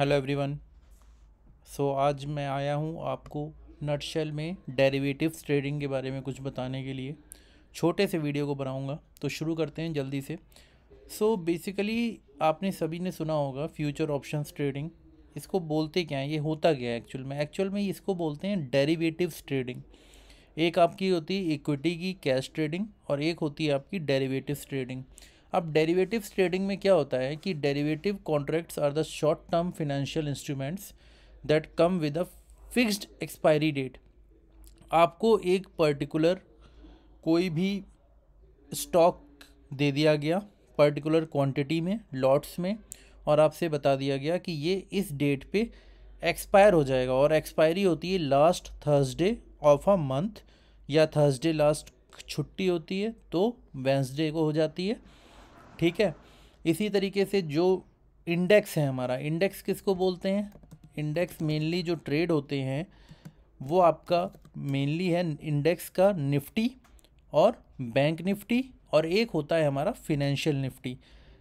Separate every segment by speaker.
Speaker 1: hello everyone so आज मैं आया हूँ आपको नटशेल में डेरिवेटिव्स ट्रेडिंग के बारे में कुछ बताने के लिए छोटे से वीडियो को बनाऊँगा तो शुरू करते हैं जल्दी से सो so, बेसिकली आपने सभी ने सुना होगा फ्यूचर ऑप्शंस ट्रेडिंग इसको बोलते क्या है ये होता क्या है एक्चुअल में एक्चुअल में इसको बोलते हैं डेरीवेटिव ट्रेडिंग एक आपकी होती है इक्विटी की कैश ट्रेडिंग और एक होती है आपकी डेरिवेटिव्स ट्रेडिंग अब डेरिवेटिव्स ट्रेडिंग में क्या होता है कि derivative contracts are the short term financial instruments that come with a fixed expiry date आपको एक पर्टिकुलर कोई भी स्टॉक दे दिया गया पर्टिकुलर क्वांटिटी में लॉट्स में और आपसे बता दिया गया कि ये इस डेट पे एक्सपायर हो जाएगा और एक्सपायरी होती है last Thursday of a month या थर्सडे लास्ट छुट्टी होती है तो वेंसडे को हो जाती है ठीक है इसी तरीके से जो इंडेक्स है हमारा इंडेक्स किसको बोलते हैं इंडेक्स मेनली जो ट्रेड होते हैं वो आपका मेनली है इंडेक्स का निफ्टी और बैंक निफ्टी और एक होता है हमारा फिनेंशियल निफ्टी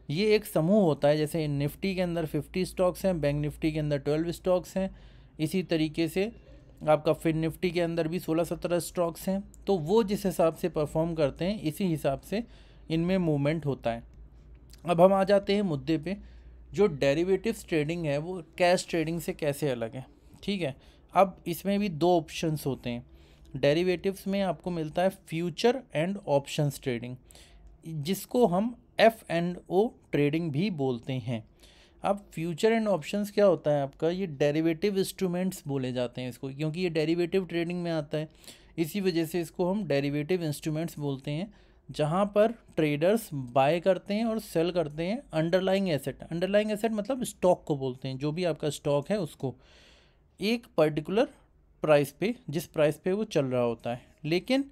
Speaker 1: ये एक समूह होता है जैसे निफ्टी के अंदर फिफ्टी स्टॉक्स हैं बैंक निफ्टी के अंदर ट्वेल्व स्टॉक्स हैं इसी तरीके से आपका फिन निफ्टी के अंदर भी सोलह सत्रह स्टॉक्स हैं तो वो जिस हिसाब से परफॉर्म करते हैं इसी हिसाब से इनमें मूवमेंट होता है अब हम आ जाते हैं मुद्दे पे जो डेरिवेटिव्स ट्रेडिंग है वो कैश ट्रेडिंग से कैसे अलग है ठीक है अब इसमें भी दो ऑप्शंस होते हैं डेरिवेटिव्स में आपको मिलता है फ्यूचर एंड ऑप्शंस ट्रेडिंग जिसको हम एफ एंड ओ ट्रेडिंग भी बोलते हैं अब फ्यूचर एंड ऑप्शंस क्या होता है आपका ये डेरिवेटिव इंस्ट्रूमेंट्स बोले जाते हैं इसको क्योंकि ये डेरिवेटिव ट्रेडिंग में आता है इसी वजह से इसको हम डेरिवेटिव इंस्ट्रूमेंट्स बोलते हैं जहाँ पर ट्रेडर्स बाय करते हैं और सेल करते हैं अंडरलाइंग एसेट अंडरलाइंग एसेट मतलब स्टॉक को बोलते हैं जो भी आपका स्टॉक है उसको एक पर्टिकुलर प्राइस पे जिस प्राइस पे वो चल रहा होता है लेकिन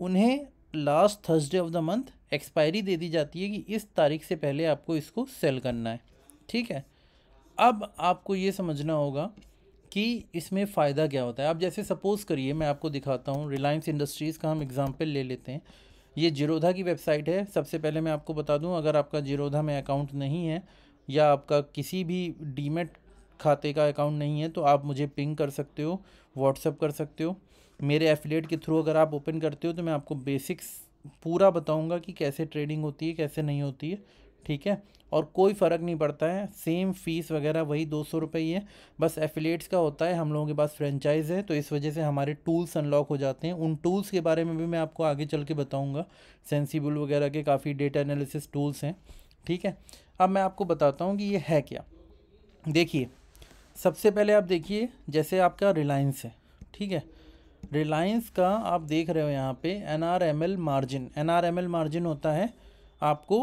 Speaker 1: उन्हें last Thursday of the month expiry दे दी जाती है कि इस तारीख से पहले आपको इसको सेल करना है ठीक है अब आपको ये समझना होगा कि इसमें फ़ायदा क्या होता है आप जैसे सपोज़ करिए मैं आपको दिखाता हूँ रिलायंस इंडस्ट्रीज़ का हम एग्ज़ाम्पल ले लेते हैं ये जिरोधा की वेबसाइट है सबसे पहले मैं आपको बता दूं अगर आपका जिरोधा में अकाउंट नहीं है या आपका किसी भी डीमेट खाते का अकाउंट नहीं है तो आप मुझे पिंग कर सकते हो व्हाट्सअप कर सकते हो मेरे एफिलेट के थ्रू अगर आप ओपन करते हो तो मैं आपको बेसिक्स पूरा बताऊंगा कि कैसे ट्रेडिंग होती है कैसे नहीं होती है ठीक है और कोई फ़र्क नहीं पड़ता है सेम फ़ीस वगैरह वही दो सौ रुपये ही है बस एफिलेट्स का होता है हम लोगों के पास फ्रेंचाइज़ है तो इस वजह से हमारे टूल्स अनलॉक हो जाते हैं उन टूल्स के बारे में भी मैं आपको आगे चल के बताऊँगा सेंसीबुल वगैरह के काफ़ी डेटा एनालिसिस टूल्स हैं ठीक है अब मैं आपको बताता हूँ कि ये है क्या देखिए सबसे पहले आप देखिए जैसे आपका रिलायंस है ठीक है रिलायंस का आप देख रहे हो यहाँ पे N R M L margin N R M L margin होता है आपको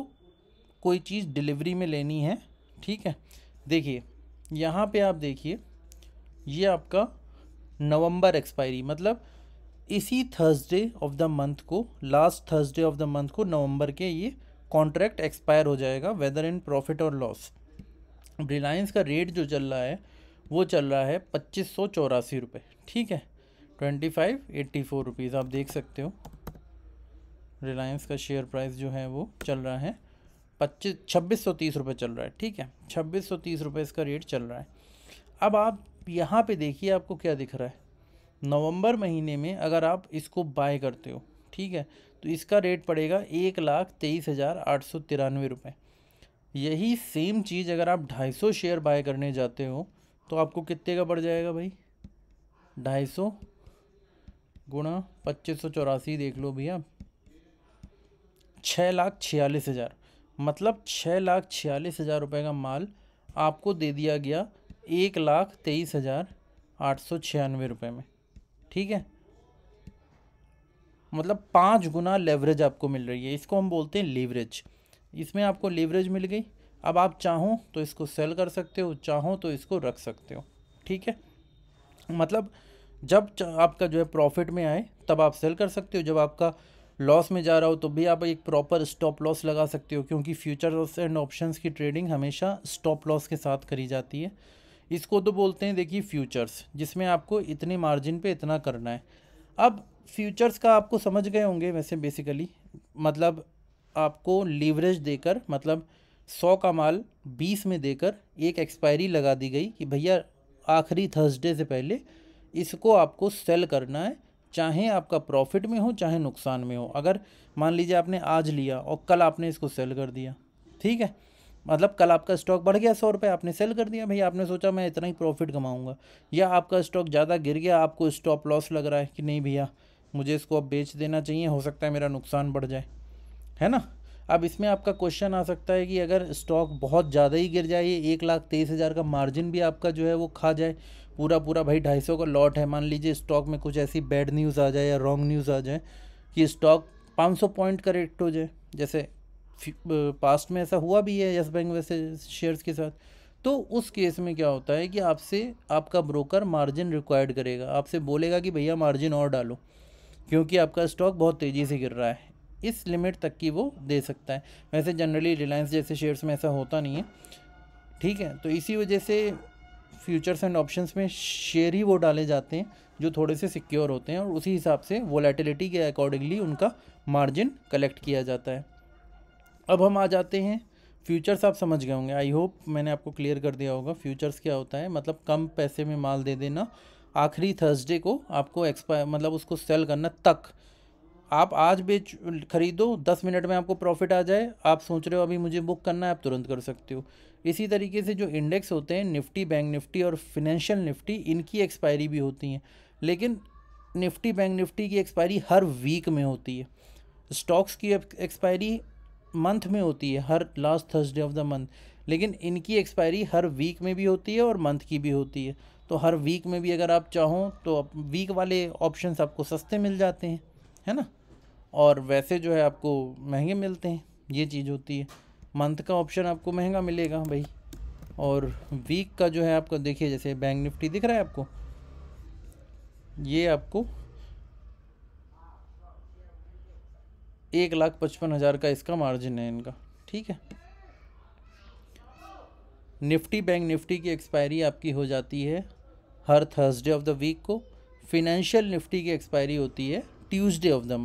Speaker 1: कोई चीज़ डिलीवरी में लेनी है ठीक है देखिए यहाँ पे आप देखिए ये आपका नवंबर एक्सपायरी मतलब इसी थर्सडे ऑफ द मंथ को last Thursday of the month को नवंबर के ये कॉन्ट्रैक्ट एक्सपायर हो जाएगा वेदर इन प्रॉफिट और लॉस रिलायंस का रेट जो चल रहा है वो चल रहा है पच्चीस सौ चौरासी रुपये ठीक है twenty five eighty four rupees आप देख सकते हो रिलायंस का शेयर प्राइस जो है वो चल रहा है पच्चीस छब्बीस सौ तीस रुपये चल रहा है ठीक है छब्बीस सौ तीस रुपये इसका रेट चल रहा है अब आप यहाँ पे देखिए आपको क्या दिख रहा है नवंबर महीने में अगर आप इसको बाय करते हो ठीक है तो इसका रेट पड़ेगा एक लाख तेईस हज़ार आठ सौ तिरानवे रुपये यही सेम चीज़ अगर आप ढाई सौ शेयर बाय करने जाते हो तो आपको कितने का पड़ जाएगा भाई ढाई सौ गुणा पच्चीस सौ चौरासी देख लो भैया छः लाख छियालीस हज़ार मतलब छः लाख छियालीस हज़ार रुपये का माल आपको दे दिया गया एक लाख तेईस हज़ार आठ सौ छियानवे रुपये में ठीक है मतलब पाँच गुना लेवरेज आपको मिल रही है इसको हम बोलते हैं लेवरेज इसमें आपको लेवरेज मिल गई अब आप चाहो तो इसको सेल कर सकते हो चाहो तो इसको रख सकते हो ठीक है मतलब जब आपका जो है प्रॉफिट में आए तब आप सेल कर सकते हो जब आपका लॉस में जा रहा हो तो भी आप एक प्रॉपर स्टॉप लॉस लगा सकते हो क्योंकि फ्यूचर्स एंड ऑप्शंस की ट्रेडिंग हमेशा स्टॉप लॉस के साथ करी जाती है इसको तो बोलते हैं देखिए फ्यूचर्स जिसमें आपको इतने मार्जिन पे इतना करना है अब फ्यूचर्स का आपको समझ गए होंगे वैसे बेसिकली मतलब आपको लीवरेज देकर मतलब सौ का माल बीस में देकर एक एक्सपायरी लगा दी गई कि भैया आखिरी थर्सडे से पहले इसको आपको सेल करना है चाहे आपका प्रॉफिट में हो चाहे नुकसान में हो अगर मान लीजिए आपने आज लिया और कल आपने इसको सेल कर दिया ठीक है मतलब कल आपका स्टॉक बढ़ गया सौ रुपये आपने सेल कर दिया भैया आपने सोचा मैं इतना ही प्रॉफिट कमाऊंगा या आपका स्टॉक ज़्यादा गिर गया आपको स्टॉप लॉस लग रहा है कि नहीं भैया मुझे इसको अब बेच देना चाहिए हो सकता है मेरा नुकसान बढ़ जाए है ना अब इसमें आपका क्वेश्चन आ सकता है कि अगर स्टॉक बहुत ज़्यादा ही गिर जाए एक लाख तेईस हज़ार का मार्जिन भी आपका जो है वो खा जाए पूरा पूरा भाई ढाई सौ का लॉट है मान लीजिए स्टॉक में कुछ ऐसी बैड न्यूज़ आ जाए या रॉन्ग न्यूज़ आ जाए कि स्टॉक सौ पॉइंट करेक्ट हो जाए जैसे पास्ट में ऐसा हुआ भी है येस बैंक वैसे शेयर्स के साथ तो उस केस में क्या होता है कि आपसे आपका ब्रोकर मार्जिन रिक्वायर्ड करेगा आपसे बोलेगा कि भैया मार्जिन और डालो क्योंकि आपका स्टॉक बहुत तेज़ी से गिर रहा है इस लिमिट तक की वो दे सकता है वैसे जनरली रिलायंस जैसे शेयर्स में ऐसा होता नहीं है ठीक है तो इसी वजह से फ्यूचर्स एंड ऑप्शंस में शेयर ही वो डाले जाते हैं जो थोड़े से सिक्योर होते हैं और उसी हिसाब से वोलेटिलिटी के अकॉर्डिंगली उनका मार्जिन कलेक्ट किया जाता है अब हम आ जाते हैं फ्यूचर्स आप समझ गए होंगे आई होप मैंने आपको क्लियर कर दिया होगा फ्यूचर्स क्या होता है मतलब कम पैसे में माल दे देना आखिरी थर्सडे को आपको एक्सपायर मतलब उसको सेल करना तक आप आज बेच खरीदो दस मिनट में आपको प्रॉफिट आ जाए आप सोच रहे हो अभी मुझे बुक करना है आप तुरंत कर सकते हो इसी तरीके से जो इंडेक्स होते हैं निफ्टी बैंक निफ्टी और फिनेंशियल निफ्टी इनकी एक्सपायरी भी होती हैं लेकिन निफ्टी बैंक निफ्टी की एक्सपायरी हर वीक में होती है स्टॉक्स की एक्सपायरी मंथ में होती है हर last Thursday of the month लेकिन इनकी एक्सपायरी हर वीक में भी होती है और मंथ की भी होती है तो हर वीक में भी अगर आप चाहो तो वीक वाले ऑप्शंस आपको सस्ते मिल जाते हैं है ना और वैसे जो है आपको महंगे मिलते हैं ये चीज़ होती है मंथ का ऑप्शन आपको महंगा मिलेगा भाई और वीक का जो है आपको देखिए जैसे बैंक निफ्टी दिख रहा है आपको ये आपको एक लाख पचपन हज़ार का इसका मार्जिन है इनका ठीक है निफ्टी बैंक निफ्टी की एक्सपायरी आपकी हो जाती है हर थर्सडे ऑफ द वीक को फिनेंशियल निफ्टी की एक्सपायरी होती है ट्यूसडे ऑफ द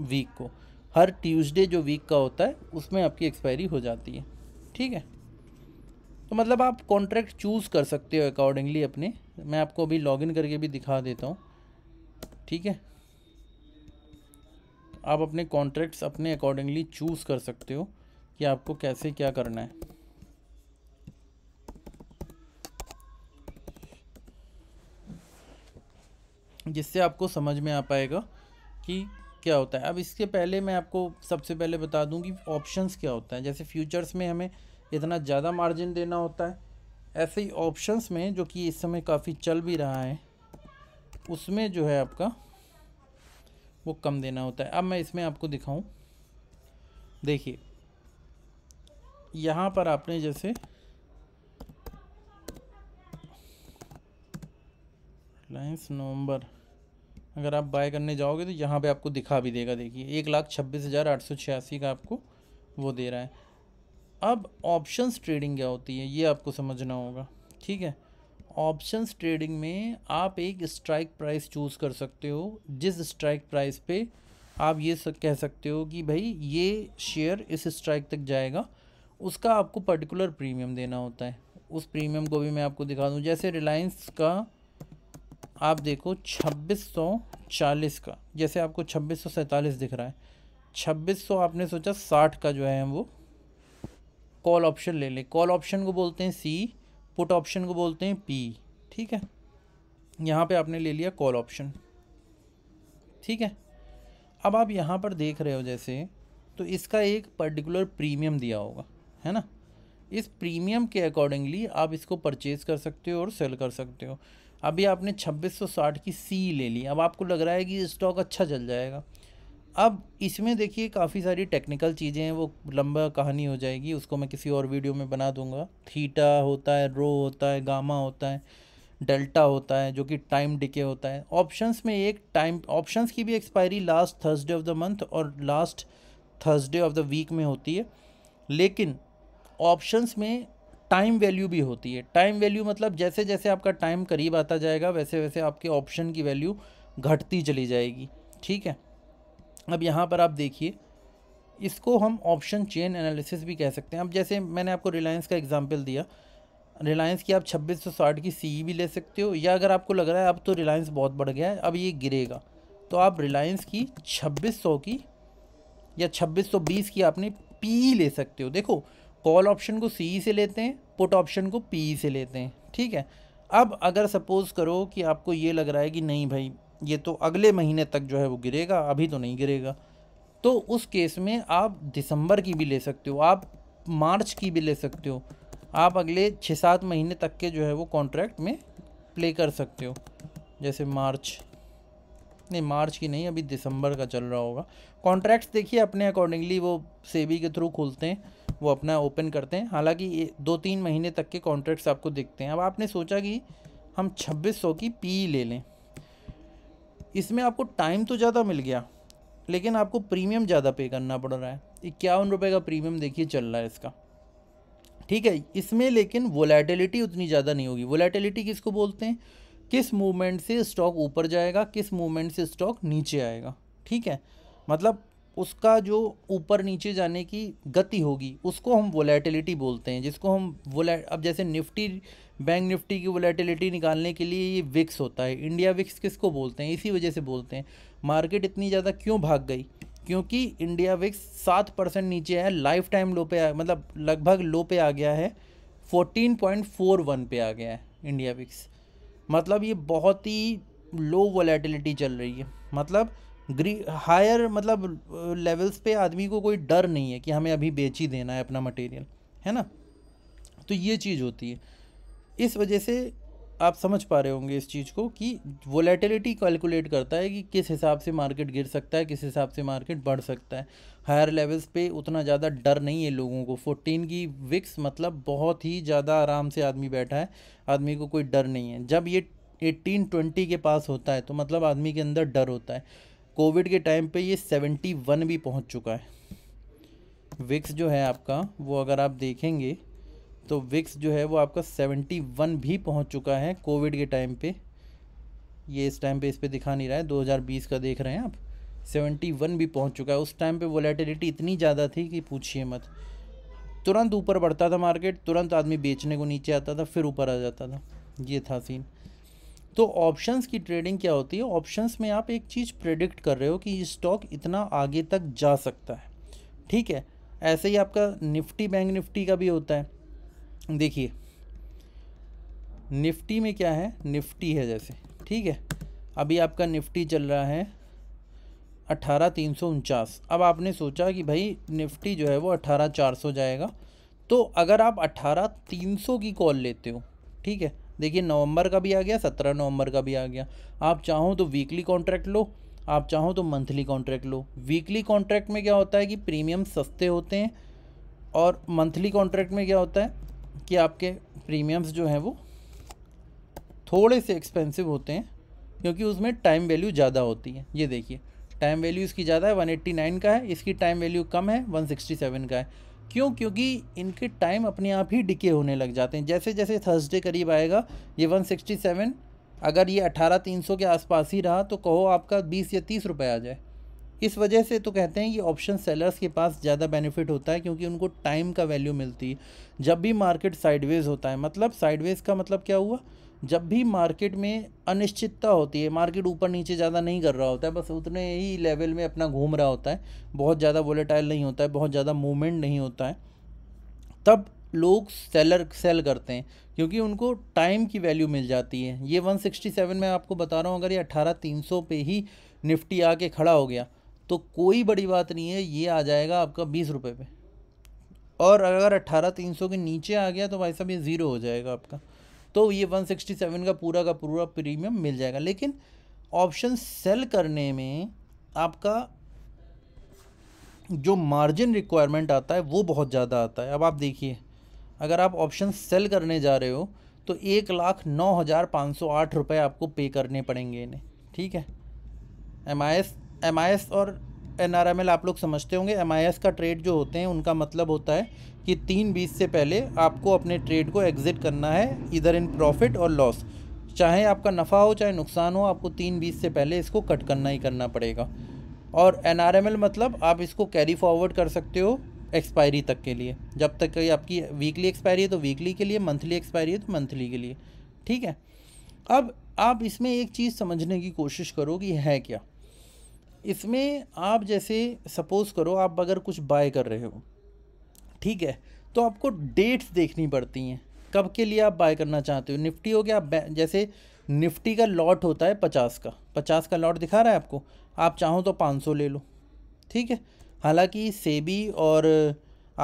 Speaker 1: वीक को हर ट्यूसडे जो वीक का होता है उसमें आपकी एक्सपायरी हो जाती है ठीक है तो मतलब आप कॉन्ट्रैक्ट चूज़ कर सकते हो अकॉर्डिंगली अपने मैं आपको अभी लॉगिन करके भी दिखा देता हूँ ठीक है आप अपने कॉन्ट्रैक्ट्स अपने अकॉर्डिंगली चूज़ कर सकते हो कि आपको कैसे क्या करना है जिससे आपको समझ में आ पाएगा कि क्या होता है अब इसके पहले मैं आपको सबसे पहले बता दूँ कि ऑप्शंस क्या होता है जैसे फ्यूचर्स में हमें इतना ज़्यादा मार्जिन देना होता है ऐसे ही ऑप्शंस में जो कि इस समय काफ़ी चल भी रहा है उसमें जो है आपका वो कम देना होता है अब मैं इसमें आपको दिखाऊं देखिए यहाँ पर आपने जैसे रिलायंस नवंबर अगर आप बाय करने जाओगे तो यहाँ पे आपको दिखा भी देगा देखिए एक लाख छब्बीस हज़ार आठ सौ छियासी का आपको वो दे रहा है अब ऑप्शंस ट्रेडिंग क्या होती है ये आपको समझना होगा ठीक है ऑप्शंस ट्रेडिंग में आप एक स्ट्राइक प्राइस चूज़ कर सकते हो जिस स्ट्राइक प्राइस पे आप ये सक, कह सकते हो कि भाई ये शेयर इस स्ट्राइक तक जाएगा उसका आपको पर्टिकुलर प्रीमियम देना होता है उस प्रीमियम को भी मैं आपको दिखा दूँ जैसे रिलायंस का आप देखो 2640 का जैसे आपको छब्बीस दिख रहा है 2600 आपने सोचा 60 का जो है वो कॉल ऑप्शन ले ले कॉल ऑप्शन को बोलते हैं सी पुट ऑप्शन को बोलते हैं पी ठीक है यहाँ पे आपने ले लिया कॉल ऑप्शन ठीक है अब आप यहाँ पर देख रहे हो जैसे तो इसका एक पर्टिकुलर प्रीमियम दिया होगा है ना इस प्रीमियम के अकॉर्डिंगली आप इसको परचेज़ कर सकते हो और सेल कर सकते हो अभी आपने 2660 की सी ले ली अब आपको लग रहा है कि स्टॉक अच्छा चल जाएगा अब इसमें देखिए काफ़ी सारी टेक्निकल चीज़ें हैं वो लंबा कहानी हो जाएगी उसको मैं किसी और वीडियो में बना दूंगा थीटा होता है रो होता है गामा होता है डेल्टा होता है जो कि टाइम डिके होता है ऑप्शंस में एक टाइम ऑप्शंस की भी expiry last Thursday of the month और last Thursday of the week में होती है लेकिन ऑप्शंस में टाइम वैल्यू भी होती है टाइम वैल्यू मतलब जैसे जैसे आपका टाइम करीब आता जाएगा वैसे वैसे आपके ऑप्शन की वैल्यू घटती चली जाएगी ठीक है अब यहाँ पर आप देखिए इसको हम ऑप्शन चेन एनालिसिस भी कह सकते हैं अब जैसे मैंने आपको रिलायंस का एग्जाम्पल दिया रिलायंस की आप छब्बीस सौ साठ की सी e भी ले सकते हो या अगर आपको लग रहा है अब तो रिलायंस बहुत बढ़ गया है अब ये गिरेगा तो आप रिलायंस की छब्बीस सौ की या छब्बीस सौ बीस की आपने पी e ले सकते हो देखो कॉल ऑप्शन को सी से लेते हैं पुट ऑप्शन को पी से लेते हैं ठीक है अब अगर सपोज़ करो कि आपको ये लग रहा है कि नहीं भाई ये तो अगले महीने तक जो है वो गिरेगा अभी तो नहीं गिरेगा तो उस केस में आप दिसंबर की भी ले सकते हो आप मार्च की भी ले सकते हो आप अगले छः सात महीने तक के जो है वो कॉन्ट्रैक्ट में प्ले कर सकते हो जैसे मार्च नहीं मार्च की नहीं अभी दिसंबर का चल रहा होगा कॉन्ट्रैक्ट्स देखिए अपने अकॉर्डिंगली वो सेबी के थ्रू खुलते हैं वो अपना ओपन करते हैं हालांकि दो तीन महीने तक के कॉन्ट्रैक्ट्स आपको दिखते हैं अब आपने सोचा कि हम 2600 की पी ले लें इसमें आपको टाइम तो ज़्यादा मिल गया लेकिन आपको प्रीमियम ज़्यादा पे करना पड़ रहा है इक्यावन रुपये का प्रीमियम देखिए चल रहा है इसका ठीक है इसमें लेकिन वोलेटिलिटी उतनी ज़्यादा नहीं होगी वोलेटिलिटी किसको बोलते हैं किस मूवमेंट से स्टॉक ऊपर जाएगा किस मूवमेंट से स्टॉक नीचे आएगा ठीक है मतलब उसका जो ऊपर नीचे जाने की गति होगी उसको हम वोलेटिलिटी बोलते हैं जिसको हम वोले अब जैसे निफ्टी बैंक निफ्टी की वोलेटिलिटी निकालने के लिए ये विक्स होता है इंडिया विक्स किसको बोलते हैं इसी वजह से बोलते हैं मार्केट इतनी ज़्यादा क्यों भाग गई क्योंकि इंडिया विक्स सात परसेंट नीचे है लाइफ टाइम लो पे मतलब लगभग लो पे आ गया है फोर्टीन पॉइंट फोर वन पे आ गया है इंडिया विक्स मतलब ये बहुत ही लो वोलेटिलिटी चल रही है मतलब ग्री हायर मतलब लेवल्स uh, पे आदमी को कोई डर नहीं है कि हमें अभी बेच ही देना है अपना मटेरियल है ना तो ये चीज़ होती है इस वजह से आप समझ पा रहे होंगे इस चीज़ को कि वोलेटिलिटी कैलकुलेट करता है कि किस हिसाब से मार्केट गिर सकता है किस हिसाब से मार्केट बढ़ सकता है हायर लेवल्स पे उतना ज़्यादा डर नहीं है लोगों को फोर्टीन की विक्स मतलब बहुत ही ज़्यादा आराम से आदमी बैठा है आदमी को कोई डर नहीं है जब ये एट्टीन ट्वेंटी के पास होता है तो मतलब आदमी के अंदर डर होता है कोविड के टाइम पे ये सेवेंटी वन भी पहुंच चुका है विक्स जो है आपका वो अगर आप देखेंगे तो विक्स जो है वो आपका सेवेंटी वन भी पहुंच चुका है कोविड के टाइम पे ये इस टाइम पे इस पर दिखा नहीं रहा है दो हजार बीस का देख रहे हैं आप सेवेंटी वन भी पहुंच चुका है उस टाइम पे वोलेटिलिटी इतनी ज़्यादा थी कि पूछिए मत तुरंत ऊपर बढ़ता था मार्केट तुरंत आदमी बेचने को नीचे आता था फिर ऊपर आ जाता था ये था सीन तो ऑप्शंस की ट्रेडिंग क्या होती है ऑप्शंस में आप एक चीज़ प्रेडिक्ट कर रहे हो कि ये स्टॉक इतना आगे तक जा सकता है ठीक है ऐसे ही आपका निफ्टी बैंक निफ्टी का भी होता है देखिए निफ्टी में क्या है निफ्टी है जैसे ठीक है अभी आपका निफ्टी चल रहा है अट्ठारह तीन सौ उनचास अब आपने सोचा कि भाई निफ्टी जो है वो अट्ठारह चार सौ जाएगा तो अगर आप अट्ठारह तीन सौ की कॉल लेते हो ठीक है देखिए नवंबर का भी आ गया सत्रह नवंबर का भी आ गया आप चाहो तो वीकली कॉन्ट्रैक्ट लो आप चाहो तो मंथली कॉन्ट्रैक्ट लो वीकली कॉन्ट्रैक्ट में क्या होता है कि प्रीमियम सस्ते होते हैं और मंथली कॉन्ट्रैक्ट में क्या होता है कि आपके प्रीमियम्स जो हैं वो थोड़े से एक्सपेंसिव होते हैं क्योंकि उसमें टाइम वैल्यू ज़्यादा होती है ये देखिए टाइम वैल्यू इसकी ज़्यादा है 189 का है इसकी टाइम वैल्यू कम है 167 का है क्यों क्योंकि इनके टाइम अपने आप ही डिके होने लग जाते हैं जैसे जैसे थर्सडे करीब आएगा ये 167 अगर ये अठारह तीन सौ के आसपास ही रहा तो कहो आपका बीस या तीस रुपये आ जाए इस वजह से तो कहते हैं ये ऑप्शन सेलर्स के पास ज़्यादा बेनिफिट होता है क्योंकि उनको टाइम का वैल्यू मिलती है जब भी मार्केट साइडवेज़ होता है मतलब साइडवेज़ का मतलब क्या हुआ जब भी मार्केट में अनिश्चितता होती है मार्केट ऊपर नीचे ज़्यादा नहीं कर रहा होता है बस उतने ही लेवल में अपना घूम रहा होता है बहुत ज़्यादा वोलेटाइल नहीं होता है बहुत ज़्यादा मूवमेंट नहीं होता है तब लोग सेलर सेल करते हैं क्योंकि उनको टाइम की वैल्यू मिल जाती है ये 167 मैं आपको बता रहा हूँ अगर ये अट्ठारह तीन सौ पे ही निफ्टी आके खड़ा हो गया तो कोई बड़ी बात नहीं है ये आ जाएगा आपका बीस रुपये पे और अगर अट्ठारह तीन सौ के नीचे आ गया तो भाई साहब ये ज़ीरो हो जाएगा आपका तो ये 167 का पूरा का पूरा प्रीमियम मिल जाएगा लेकिन ऑप्शन सेल करने में आपका जो मार्जिन रिक्वायरमेंट आता है वो बहुत ज़्यादा आता है अब आप देखिए अगर आप ऑप्शन सेल करने जा रहे हो तो एक लाख नौ हज़ार पाँच सौ आठ रुपये आपको पे करने पड़ेंगे इन्हें ठीक है M I S M I S और एन आप लोग समझते होंगे एम का ट्रेड जो होते हैं उनका मतलब होता है कि तीन बीस से पहले आपको अपने ट्रेड को एग्ज़िट करना है इधर इन प्रॉफिट और लॉस चाहे आपका नफ़ा हो चाहे नुकसान हो आपको तीन बीस से पहले इसको कट करना ही करना पड़ेगा और एन मतलब आप इसको कैरी फॉरवर्ड कर सकते हो एक्सपायरी तक के लिए जब तक आपकी वीकली एक्सपायरी है तो वीकली के लिए मंथली एक्सपायरी है तो मंथली के लिए ठीक है अब आप इसमें एक चीज़ समझने की कोशिश करो कि है क्या इसमें आप जैसे सपोज़ करो आप अगर कुछ बाय कर रहे हो ठीक है तो आपको डेट्स देखनी पड़ती हैं कब के लिए आप बाय करना चाहते हो निफ्टी हो गया जैसे निफ्टी का लॉट होता है पचास का पचास का लॉट दिखा रहा है आपको आप चाहो तो पाँच सौ ले लो ठीक है हालांकि सेबी और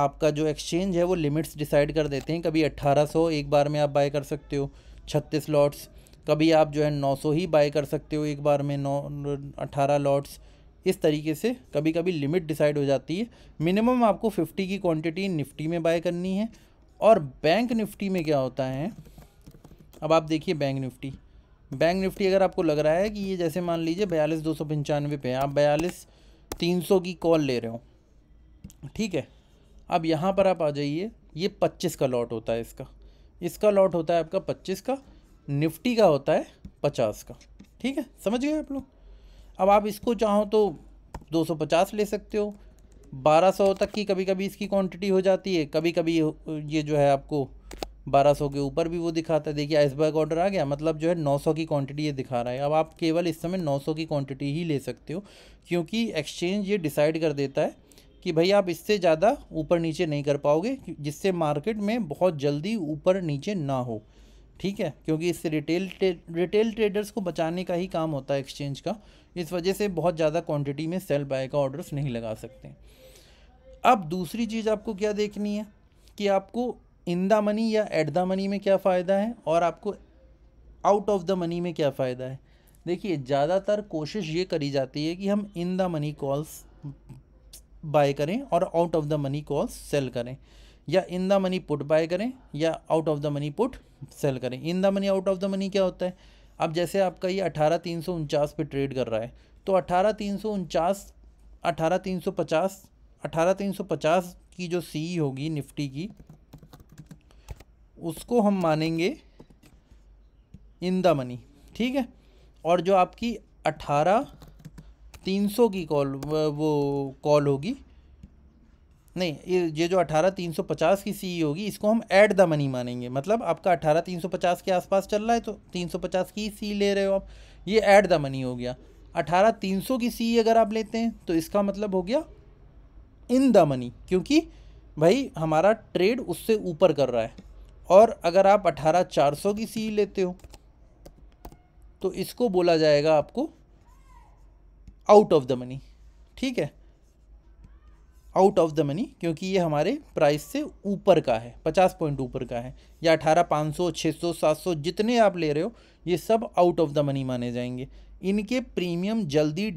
Speaker 1: आपका जो एक्सचेंज है वो लिमिट्स डिसाइड कर देते हैं कभी अट्ठारह सौ एक बार में आप बाय कर सकते हो छत्तीस लॉट्स कभी आप जो है नौ सौ ही बाय कर सकते हो एक बार में नौ अट्ठारह लॉट्स इस तरीके से कभी कभी लिमिट डिसाइड हो जाती है मिनिमम आपको 50 की क्वांटिटी निफ्टी में बाय करनी है और बैंक निफ्टी में क्या होता है अब आप देखिए बैंक निफ्टी बैंक निफ्टी अगर आपको लग रहा है कि ये जैसे मान लीजिए बयालीस दो सौ पंचानवे पे आप बयालीस तीन सौ की कॉल ले रहे हो ठीक है अब यहाँ पर आप आ जाइए ये पच्चीस का लॉट होता है इसका इसका लॉट होता है आपका पच्चीस का निफ्टी का होता है पचास का ठीक है समझ गए आप लोग अब आप इसको चाहो तो 250 ले सकते हो 1200 तक की कभी कभी इसकी क्वांटिटी हो जाती है कभी कभी ये जो है आपको 1200 के ऊपर भी वो दिखाता है देखिए आइसबर्ग ऑर्डर आ गया मतलब जो है 900 की क्वांटिटी ये दिखा रहा है अब आप केवल इस समय 900 की क्वांटिटी ही ले सकते हो क्योंकि एक्सचेंज ये डिसाइड कर देता है कि भाई आप इससे ज़्यादा ऊपर नीचे नहीं कर पाओगे जिससे मार्केट में बहुत जल्दी ऊपर नीचे ना हो ठीक है क्योंकि इससे रिटेल ट्रे, रिटेल ट्रेडर्स को बचाने का ही काम होता है एक्सचेंज का इस वजह से बहुत ज़्यादा क्वांटिटी में सेल बाय का ऑर्डर्स नहीं लगा सकते अब दूसरी चीज़ आपको क्या देखनी है कि आपको इन द मनी या एट द मनी में क्या फ़ायदा है और आपको आउट ऑफ द मनी में क्या फ़ायदा है देखिए ज़्यादातर कोशिश ये करी जाती है कि हम in the money calls buy करें और out of the money calls sell करें या in the money put buy करें या out of the money put sell करें in the money out of the money क्या होता है अब जैसे आपका ये अठारह तीन सौ उनचास पर ट्रेड कर रहा है तो अठारह तीन सौ उनचास अठारह तीन सौ पचास अठारह तीन सौ पचास की जो सी होगी निफ्टी की उसको हम मानेंगे इन द मनी ठीक है और जो आपकी अठारह तीन सौ की कॉल वो कॉल होगी नहीं ये जो अठारह तीन सौ पचास की सी e होगी इसको हम ऐड द मनी मानेंगे मतलब आपका अठारह तीन सौ पचास के आसपास चल रहा है तो तीन सौ पचास की सी ले रहे हो आप ये ऐड द मनी हो गया अठारह तीन सौ की सी e अगर आप लेते हैं तो इसका मतलब हो गया इन द मनी क्योंकि भाई हमारा ट्रेड उससे ऊपर कर रहा है और अगर आप अठारह चार सौ की सी e लेते हो तो इसको बोला जाएगा आपको आउट ऑफ द मनी ठीक है आउट ऑफ द मनी क्योंकि ये हमारे प्राइस से ऊपर का है पचास पॉइंट ऊपर का है या अठारह पाँच सौ छः सौ सात सौ जितने आप ले रहे हो ये सब आउट ऑफ द मनी माने जाएंगे इनके प्रीमियम जल्दी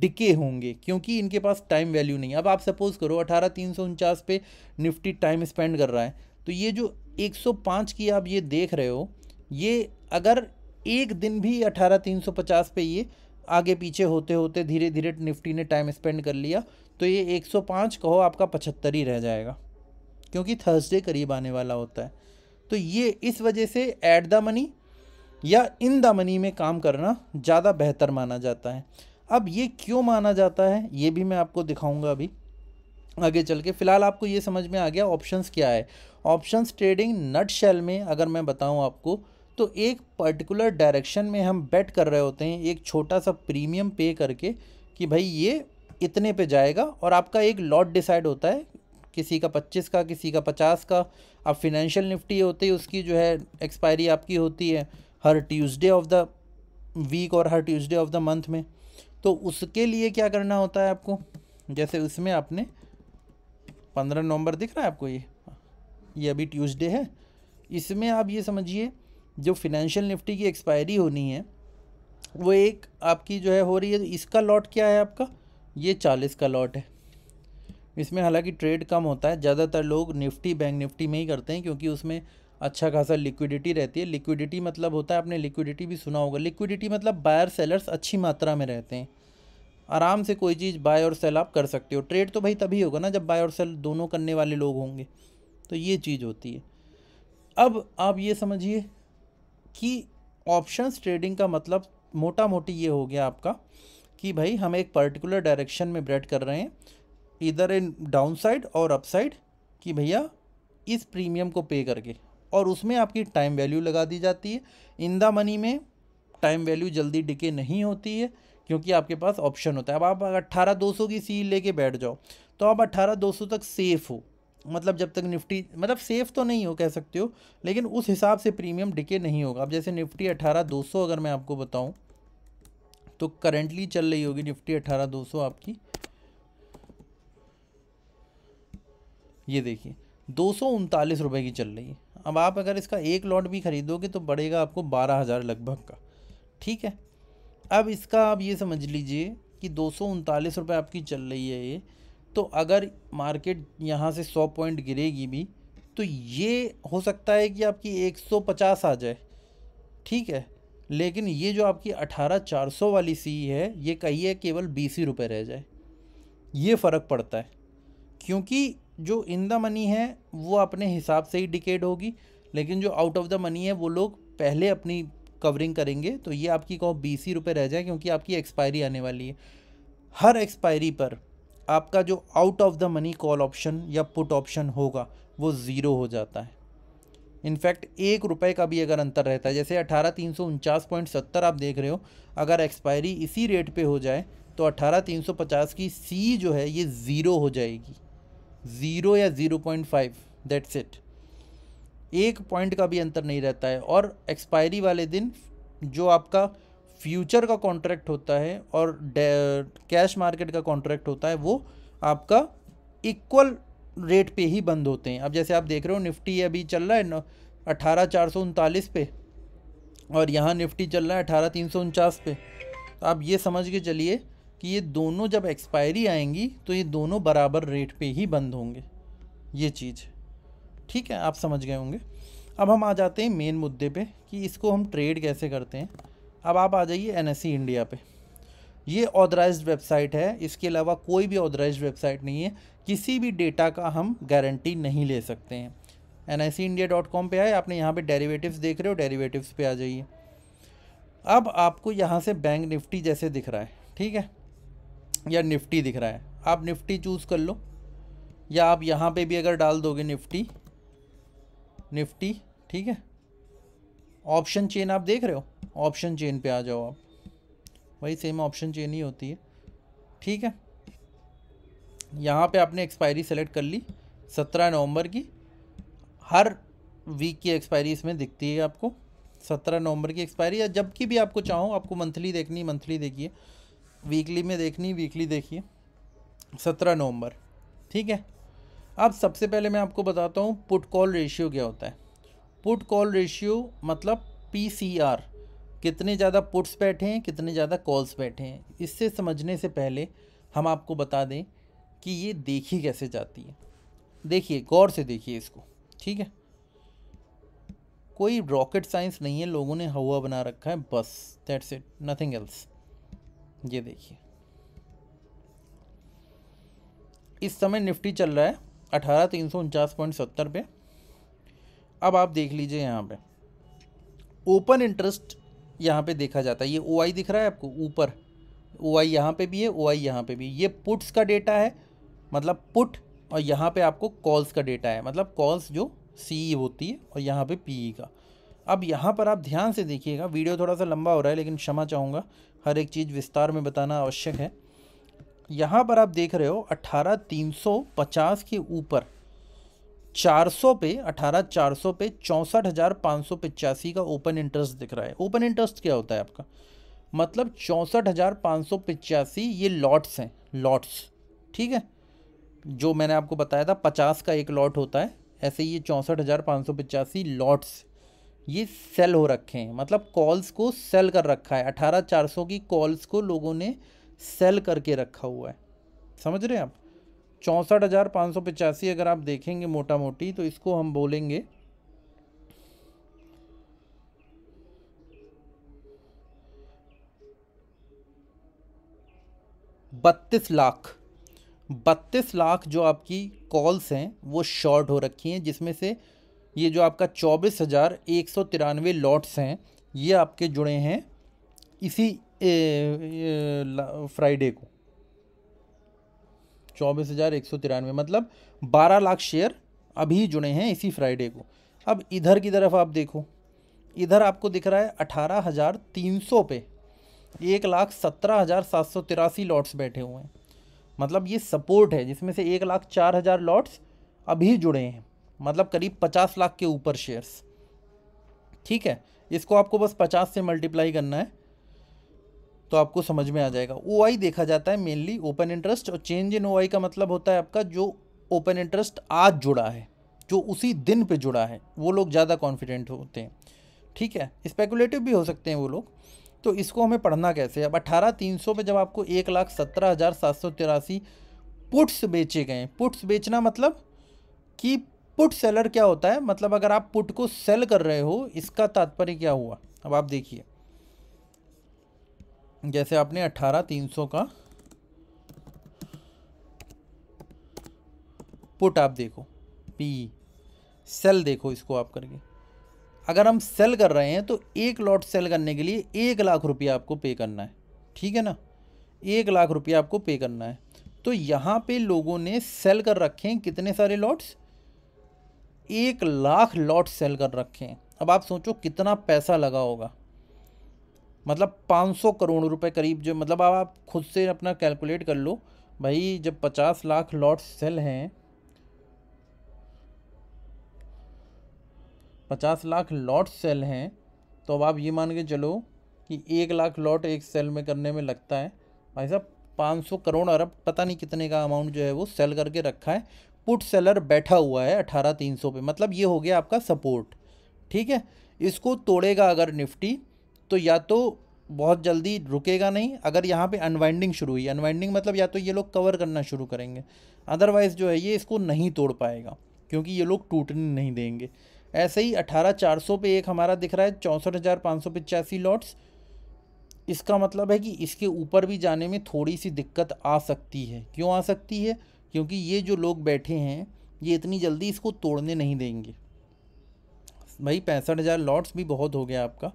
Speaker 1: डिके होंगे क्योंकि इनके पास टाइम वैल्यू नहीं है अब आप सपोज़ करो अठारह तीन सौ उनचास पे निफ्टी टाइम स्पेंड कर रहा है तो ये जो एक सौ पाँच की आप ये देख रहे हो ये अगर एक दिन भी अठारह तीन सौ पचास पे ये आगे पीछे होते होते धीरे धीरे निफ्टी ने टाइम स्पेंड कर लिया तो ये 105 कहो आपका पचहत्तर ही रह जाएगा क्योंकि थर्सडे करीब आने वाला होता है तो ये इस वजह से एट द मनी या इन द मनी में काम करना ज़्यादा बेहतर माना जाता है अब ये क्यों माना जाता है ये भी मैं आपको दिखाऊंगा अभी आगे चल के फ़िलहाल आपको ये समझ में आ गया ऑप्शंस क्या है ऑप्शंस ट्रेडिंग नट शेल में अगर मैं बताऊं आपको तो एक पर्टिकुलर डायरेक्शन में हम बेट कर रहे होते हैं एक छोटा सा प्रीमियम पे करके कि भाई ये इतने पे जाएगा और आपका एक लॉट डिसाइड होता है किसी का पच्चीस का किसी का पचास का अब फिनेंशियल निफ्टी होती है उसकी जो है एक्सपायरी आपकी होती है हर ट्यूसडे ऑफ द वीक और हर ट्यूसडे ऑफ द मंथ में तो उसके लिए क्या करना होता है आपको जैसे उसमें आपने पंद्रह नवंबर दिख रहा है आपको ये ये अभी ट्यूसडे है इसमें आप ये समझिए जो फिनेंशियल निफ्टी की एक्सपायरी होनी है वो एक आपकी जो है हो रही है इसका लॉट क्या है आपका ये चालीस का लॉट है इसमें हालांकि ट्रेड कम होता है ज़्यादातर लोग निफ्टी बैंक निफ्टी में ही करते हैं क्योंकि उसमें अच्छा खासा लिक्विडिटी रहती है लिक्विडिटी मतलब होता है आपने लिक्विडिटी भी सुना होगा लिक्विडिटी मतलब बायर सेलर्स अच्छी मात्रा में रहते हैं आराम से कोई चीज़ बाय और सेल आप कर सकते हो ट्रेड तो भाई तभी होगा ना जब बाय और सेल दोनों करने वाले लोग होंगे तो ये चीज़ होती है अब आप ये समझिए कि ऑप्शंस ट्रेडिंग का मतलब मोटा मोटी ये हो गया आपका कि भाई हम एक पर्टिकुलर डायरेक्शन में ब्रेड कर रहे हैं इधर इन डाउन साइड और अप साइड कि भैया इस प्रीमियम को पे करके और उसमें आपकी टाइम वैल्यू लगा दी जाती है इन द मनी में टाइम वैल्यू जल्दी डिके नहीं होती है क्योंकि आपके पास ऑप्शन होता है अब आप अट्ठारह दो सौ की सी लेके बैठ जाओ तो आप अट्ठारह दो सौ तक सेफ़ हो मतलब जब तक निफ्टी मतलब सेफ़ तो नहीं हो कह सकते हो लेकिन उस हिसाब से प्रीमियम डिके नहीं होगा अब जैसे निफ्टी अठारह दो सौ अगर मैं आपको बताऊं तो करेंटली चल रही होगी निफ्टी अठारह दो सौ आपकी ये देखिए दो सौ उनतालीस रुपये की चल रही है अब आप अगर इसका एक लॉट भी ख़रीदोगे तो बढ़ेगा आपको बारह हज़ार लगभग का ठीक है अब इसका आप ये समझ लीजिए कि दो सौ उनतालीस रुपये आपकी चल रही है ये तो अगर मार्केट यहाँ से सौ पॉइंट गिरेगी भी तो ये हो सकता है कि आपकी एक सौ पचास आ जाए ठीक है लेकिन ये जो आपकी अठारह चार सौ वाली सी है ये कहिए केवल बीस ही रुपये रह जाए ये फ़र्क पड़ता है क्योंकि जो इन द मनी है वो अपने हिसाब से ही डिकेड होगी लेकिन जो आउट ऑफ द मनी है वो लोग पहले अपनी कवरिंग करेंगे तो ये आपकी कहो बीस ही रुपये रह जाए क्योंकि आपकी एक्सपायरी आने वाली है हर एक्सपायरी पर आपका जो out of the money call option या पुट ऑप्शन होगा वो ज़ीरो हो जाता है इनफैक्ट एक रुपये का भी अगर अंतर रहता है जैसे अठारह तीन सौ उनचास पॉइंट सत्तर आप देख रहे हो अगर एक्सपायरी इसी रेट पे हो जाए तो अट्ठारह तीन सौ पचास की सी जो है ये ज़ीरो हो जाएगी ज़ीरो या zero point five that's it एक पॉइंट का भी अंतर नहीं रहता है और एक्सपायरी वाले दिन जो आपका फ्यूचर का कॉन्ट्रैक्ट होता है और कैश मार्केट का कॉन्ट्रैक्ट होता है वो आपका इक्वल रेट पे ही बंद होते हैं अब जैसे आप देख रहे हो निफ्टी अभी चल रहा है अठारह चार सौ उनतालीस पे और यहाँ निफ्टी चल रहा है अठारह तीन सौ उनचास पे तो आप ये समझ के चलिए कि ये दोनों जब एक्सपायरी आएंगी तो ये दोनों बराबर रेट पे ही बंद होंगे ये चीज़ ठीक है आप समझ गए होंगे अब हम आ जाते हैं मेन मुद्दे पे कि इसको हम ट्रेड कैसे करते हैं अब आप आ जाइए एन इंडिया e पे ये ऑथराइज वेबसाइट है इसके अलावा कोई भी ऑथराइज वेबसाइट नहीं है किसी भी डेटा का हम गारंटी नहीं ले सकते हैं N I C India dot com पर आए आपने यहाँ पे डेरिवेटिव्स देख रहे हो डेरिवेटिव्स पे आ जाइए अब आपको यहाँ से बैंक निफ्टी जैसे दिख रहा है ठीक है या निफ्टी दिख रहा है आप निफ्टी चूज़ कर लो या आप यहाँ पे भी अगर डाल दोगे निफ्टी निफ्टी ठीक है ऑप्शन चेन आप देख रहे हो ऑप्शन चेन पे आ जाओ आप वही सेम ऑप्शन चेन ही होती है ठीक है यहाँ पे आपने एक्सपायरी सेलेक्ट कर ली सत्रह नवंबर की हर वीक की एक्सपायरी इसमें दिखती है आपको सत्रह नवंबर की एक्सपायरी या जबकि भी आपको चाहो आपको मंथली देखनी मंथली देखिए वीकली में देखनी वीकली देखिए सत्रह नवंबर ठीक है अब सबसे पहले मैं आपको बताता हूँ पुट कॉल रेशियो क्या होता है पुट कॉल रेशियो मतलब पी सी आर कितने ज़्यादा पुट्स बैठे हैं कितने ज़्यादा कॉल्स बैठे हैं इससे समझने से पहले हम आपको बता दें कि ये देखी कैसे जाती है देखिए गौर से देखिए इसको ठीक है कोई रॉकेट साइंस नहीं है लोगों ने हवा बना रखा है बस दैट्स इट नथिंग एल्स ये देखिए इस समय निफ्टी चल रहा है अठारह तीन सौ उनचास पॉइंट सत्तर पे अब आप देख लीजिए यहाँ पे ओपन इंटरेस्ट यहाँ पे देखा जाता है ये ओ दिख रहा है आपको ऊपर ओ आई यहाँ पर भी है ओ आई यहाँ पर भी ये पुट्स का डेटा है मतलब पुट और यहाँ पे आपको कॉल्स का डेटा है मतलब कॉल्स जो सी e होती है और यहाँ पे पी e का अब यहाँ पर आप ध्यान से देखिएगा वीडियो थोड़ा सा लंबा हो रहा है लेकिन क्षमा चाहूँगा हर एक चीज़ विस्तार में बताना आवश्यक है यहाँ पर आप देख रहे हो अट्ठारह तीन सौ पचास के ऊपर 400 पे सौ पे चौंसठ हज़ार पाँच सौ पिचासी का ओपन इंटरेस्ट दिख रहा है ओपन इंटरेस्ट क्या होता है आपका मतलब चौंसठ हज़ार पाँच सौ पिचासी ये लॉट्स हैं लॉट्स ठीक है जो मैंने आपको बताया था पचास का एक लॉट होता है ऐसे ये चौंसठ हज़ार पाँच सौ पिचासी लॉट्स ये सेल हो रखे हैं मतलब कॉल्स को सेल कर रखा है अठारह चार सौ की कॉल्स को लोगों ने सेल करके रखा हुआ है समझ रहे हैं आप चौंसठ हज़ार पाँच सौ पचासी अगर आप देखेंगे मोटा मोटी तो इसको हम बोलेंगे बत्तीस लाख बत्तीस लाख जो आपकी कॉल्स हैं वो शॉर्ट हो रखी हैं जिसमें से ये जो आपका चौबीस हज़ार एक सौ तिरानवे लॉट्स हैं ये आपके जुड़े हैं इसी ए, ए, फ्राइडे को चौबीस हज़ार एक सौ तिरानवे मतलब बारह लाख शेयर अभी जुड़े हैं इसी फ्राइडे को अब इधर की तरफ आप देखो इधर आपको दिख रहा है अठारह हज़ार तीन सौ पे एक लाख सत्रह हज़ार सात सौ तिरासी लॉट्स बैठे हुए हैं मतलब ये सपोर्ट है जिसमें से एक लाख चार हज़ार लॉट्स अभी जुड़े हैं मतलब करीब पचास लाख के ऊपर शेयर्स ठीक है इसको आपको बस पचास से मल्टीप्लाई करना है तो आपको समझ में आ जाएगा ओ देखा जाता है मेनली ओपन इंटरेस्ट और चेंज इन ओ का मतलब होता है आपका जो ओपन इंटरेस्ट आज जुड़ा है जो उसी दिन पे जुड़ा है वो लोग ज़्यादा कॉन्फिडेंट होते हैं ठीक है स्पेकुलेटिव भी हो सकते हैं वो लोग तो इसको हमें पढ़ना कैसे अब अठारह तीन सौ पर जब आपको एक लाख सत्रह हज़ार सात सौ तिरासी पुट्स बेचे गए पुट्स बेचना मतलब कि पुट सेलर क्या होता है मतलब अगर आप पुट को सेल कर रहे हो इसका तात्पर्य क्या हुआ अब आप देखिए जैसे आपने अट्ठारह तीन सौ का पुट आप देखो पी सेल देखो इसको आप करके अगर हम सेल कर रहे हैं तो एक लॉट सेल करने के लिए एक लाख रुपया आपको पे करना है ठीक है ना एक लाख रुपया आपको पे करना है तो यहाँ पे लोगों ने सेल कर रखे हैं कितने सारे लॉट्स एक लाख लॉट सेल कर रखे हैं अब आप सोचो कितना पैसा लगा होगा मतलब 500 करोड़ रुपए करीब जो मतलब अब आप खुद से अपना कैलकुलेट कर लो भाई जब 50 लाख लॉट सेल हैं 50 लाख लॉट सेल हैं तो अब आप ये मान के चलो कि एक लाख लॉट एक सेल में करने में लगता है भाई साहब 500 करोड़ अरब पता नहीं कितने का अमाउंट जो है वो सेल करके रखा है पुट सेलर बैठा हुआ है अठारह तीन सौ पे मतलब ये हो गया आपका सपोर्ट ठीक है इसको तोड़ेगा अगर निफ्टी तो या तो बहुत जल्दी रुकेगा नहीं अगर यहाँ पे अनवाइंडिंग शुरू हुई अनवाइंडिंग मतलब या तो ये लोग कवर करना शुरू करेंगे अदरवाइज़ जो है ये इसको नहीं तोड़ पाएगा क्योंकि ये लोग टूटने नहीं देंगे ऐसे ही अठारह चार सौ पे एक हमारा दिख रहा है चौंसठ हज़ार पाँच सौ पचासी लॉट्स इसका मतलब है कि इसके ऊपर भी जाने में थोड़ी सी दिक्कत आ सकती है क्यों आ सकती है क्योंकि ये जो लोग बैठे हैं ये इतनी जल्दी इसको तोड़ने नहीं देंगे भाई पैंसठ हज़ार लॉट्स भी बहुत हो गया आपका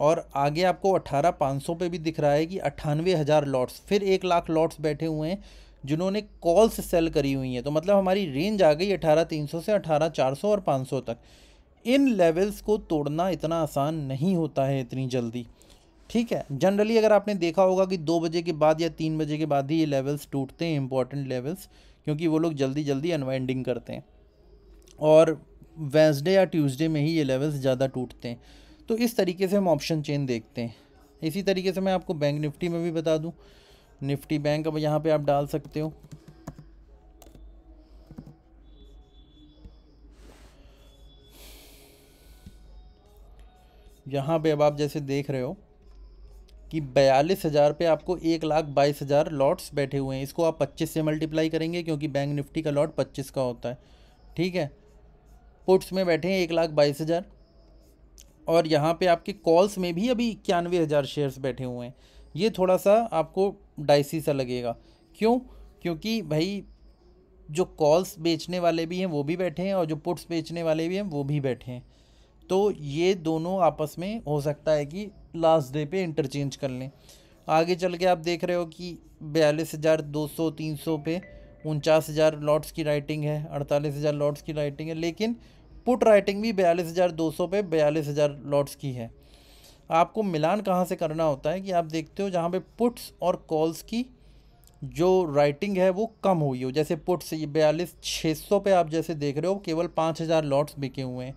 Speaker 1: और आगे आपको अट्ठारह पाँच सौ पर भी दिख रहा है कि अट्ठानवे हज़ार लॉट्स फिर एक लाख लॉट्स बैठे हुए हैं जिन्होंने कॉल्स सेल करी हुई हैं तो मतलब हमारी रेंज आ गई अठारह तीन सौ से अट्ठारह चार सौ और पाँच सौ तक इन लेवल्स को तोड़ना इतना आसान नहीं होता है इतनी जल्दी ठीक है जनरली अगर आपने देखा होगा कि दो बजे के बाद या तीन बजे के बाद ही ये लेवल्स टूटते हैं इंपॉर्टेंट लेवल्स क्योंकि वो लोग जल्दी जल्दी अनवाइंडिंग करते हैं और वेंसडे या ट्यूसडे में ही ये लेवल्स ज़्यादा टूटते हैं तो इस तरीके से हम ऑप्शन चेन देखते हैं इसी तरीके से मैं आपको बैंक निफ्टी में भी बता दूं निफ्टी बैंक अब यहाँ पे आप डाल सकते हो यहाँ पे अब आप जैसे देख रहे हो कि बयालीस हज़ार पे आपको एक लाख बाईस हज़ार लॉट्स बैठे हुए हैं इसको आप पच्चीस से मल्टीप्लाई करेंगे क्योंकि बैंक निफ्टी का लॉट पच्चीस का होता है ठीक है पुट्स में बैठे हैं एक लाख बाईस हज़ार और यहाँ पे आपके कॉल्स में भी अभी इक्यानवे हज़ार शेयर्स बैठे हुए हैं ये थोड़ा सा आपको डाइसी सा लगेगा क्यों क्योंकि भाई जो कॉल्स बेचने वाले भी हैं वो भी बैठे हैं और जो पुट्स बेचने वाले भी हैं वो भी बैठे हैं तो ये दोनों आपस में हो सकता है कि लास्ट डे पे इंटरचेंज कर लें आगे चल के आप देख रहे हो कि बयालीस हज़ार दो सौ तीन सौ पे उनचास हज़ार लॉट्स की राइटिंग है अड़तालीस हज़ार लॉट्स की राइटिंग है लेकिन पुट राइटिंग भी बयालीस हज़ार दो सौ पे बयालीस हज़ार लॉट्स की है आपको मिलान कहाँ से करना होता है कि आप देखते हो जहाँ पे पुट्स और कॉल्स की जो राइटिंग है वो कम हुई हो जैसे पुट्स ये बयालीस छः सौ पर आप जैसे देख रहे हो केवल पाँच हज़ार लॉट्स बिके हुए हैं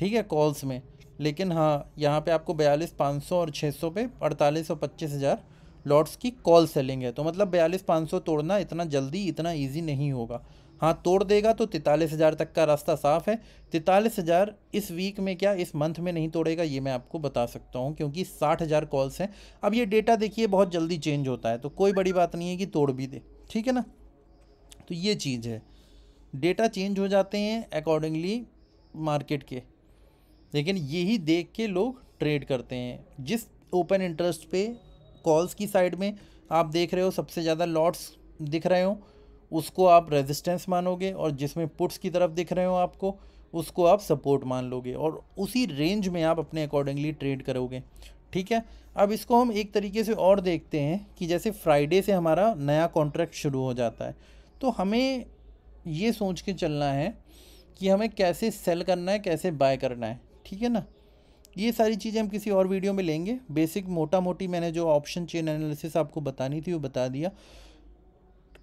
Speaker 1: ठीक है कॉल्स में लेकिन हाँ यहाँ पे आपको बयालीस पाँच सौ और छः सौ पे अड़तालीस और पच्चीस हज़ार लॉट्स की कॉल सेलिंग है तो मतलब बयालीस पाँच सौ तोड़ना इतना जल्दी इतना ईजी नहीं होगा हाँ तोड़ देगा तो तैतालीस हज़ार तक का रास्ता साफ है तैतालीस हज़ार इस वीक में क्या इस मंथ में नहीं तोड़ेगा ये मैं आपको बता सकता हूँ क्योंकि साठ हज़ार कॉल्स हैं अब ये डेटा देखिए बहुत जल्दी चेंज होता है तो कोई बड़ी बात नहीं है कि तोड़ भी दे ठीक है ना तो ये चीज़ है डेटा चेंज हो जाते हैं अकॉर्डिंगली मार्केट के लेकिन यही देख के लोग ट्रेड करते हैं जिस ओपन इंटरेस्ट पे कॉल्स की साइड में आप देख रहे हो सबसे ज़्यादा लॉट्स दिख रहे हो उसको आप रेजिस्टेंस मानोगे और जिसमें पुट्स की तरफ दिख रहे हो आपको उसको आप सपोर्ट मान लोगे और उसी रेंज में आप अपने अकॉर्डिंगली ट्रेड करोगे ठीक है अब इसको हम एक तरीके से और देखते हैं कि जैसे फ्राइडे से हमारा नया कॉन्ट्रैक्ट शुरू हो जाता है तो हमें ये सोच के चलना है कि हमें कैसे सेल करना है कैसे बाय करना है ठीक है ना ये सारी चीज़ें हम किसी और वीडियो में लेंगे बेसिक मोटा मोटी मैंने जो ऑप्शन चेन एनालिसिस आपको बतानी थी वो बता दिया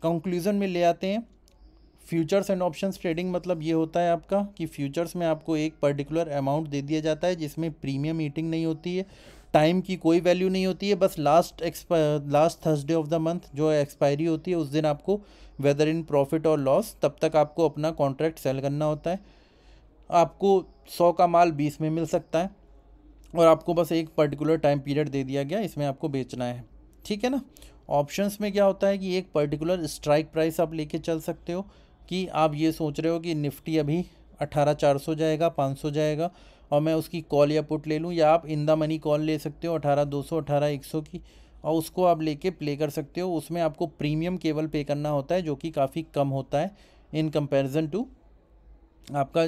Speaker 1: कंक्लूज़न में ले आते हैं फ्यूचर्स एंड ऑप्शंस ट्रेडिंग मतलब ये होता है आपका कि फ्यूचर्स में आपको एक पर्टिकुलर अमाउंट दे दिया जाता है जिसमें प्रीमियम ईटिंग नहीं होती है टाइम की कोई वैल्यू नहीं होती है बस लास्ट एक्सपा last Thursday of the month जो एक्सपायरी होती है उस दिन आपको वेदर इन प्रॉफिट और लॉस तब तक आपको अपना कॉन्ट्रैक्ट सेल करना होता है आपको सौ का माल बीस में मिल सकता है और आपको बस एक पर्टिकुलर टाइम पीरियड दे दिया गया इसमें आपको बेचना है ठीक है ना ऑप्शंस में क्या होता है कि एक पर्टिकुलर स्ट्राइक प्राइस आप लेके चल सकते हो कि आप ये सोच रहे हो कि निफ्टी अभी अट्ठारह चार सौ जाएगा पाँच सौ जाएगा और मैं उसकी कॉल या पुट ले लूँ या आप इन द मनी कॉल ले सकते हो अठारह दो सौ अठारह एक सौ की और उसको आप लेके प्ले कर सकते हो उसमें आपको प्रीमियम केवल पे करना होता है जो कि काफ़ी कम होता है इन कंपैरिजन टू आपका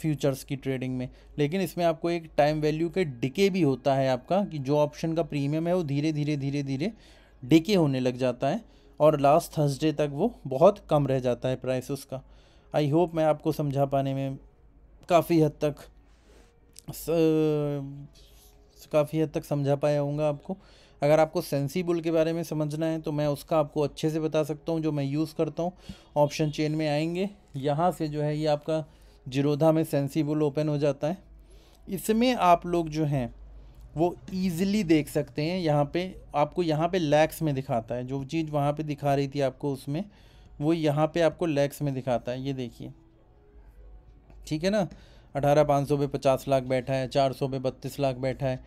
Speaker 1: फ्यूचर्स की ट्रेडिंग में लेकिन इसमें आपको एक टाइम वैल्यू के डिके भी होता है आपका कि जो ऑप्शन का प्रीमियम है वो धीरे धीरे धीरे धीरे डिके होने लग जाता है और लास्ट थर्सडे तक वो बहुत कम रह जाता है प्राइस उसका आई होप मैं आपको समझा पाने में काफ़ी हद तक काफ़ी हद तक समझा पाया हूँ आपको अगर आपको सेंसीबुल के बारे में समझना है तो मैं उसका आपको अच्छे से बता सकता हूँ जो मैं यूज़ करता हूँ ऑप्शन चेन में आएंगे यहाँ से जो है ये आपका जिरोधा में सेंसीबुल ओपन हो जाता है इसमें आप लोग जो हैं वो ईज़िली देख सकते हैं यहाँ पे आपको यहाँ पे लैक्स में दिखाता है जो चीज़ वहाँ पे दिखा रही थी आपको उसमें वो यहाँ पे आपको लैक्स में दिखाता है ये देखिए ठीक है ना अठारह पाँच सौ पे पचास लाख बैठा है चार सौ पे बत्तीस लाख बैठा है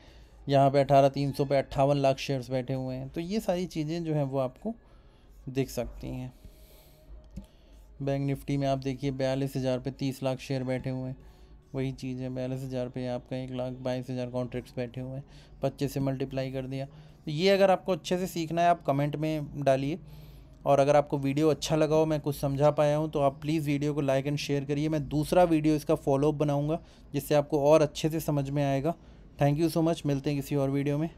Speaker 1: यहाँ पे अठारह तीन सौ पे अट्ठावन लाख शेयर्स बैठे हुए हैं तो ये सारी चीज़ें जो हैं वो आपको दिख सकती हैं बैंक निफ्टी में आप देखिए बयालीस हज़ार पे तीस लाख शेयर बैठे हुए हैं वही चीज़ है बयालीस हज़ार पे आपका एक लाख बाईस हज़ार कॉन्ट्रैक्ट्स बैठे हुए हैं पच्चीस से मल्टीप्लाई कर दिया तो ये अगर आपको अच्छे से सीखना है आप कमेंट में डालिए और अगर आपको वीडियो अच्छा लगा हो मैं कुछ समझा पाया हूँ तो आप प्लीज़ वीडियो को लाइक एंड शेयर करिए मैं दूसरा वीडियो इसका फॉलोअप बनाऊँगा जिससे आपको और अच्छे से समझ में आएगा थैंक यू सो मच मिलते हैं किसी और वीडियो में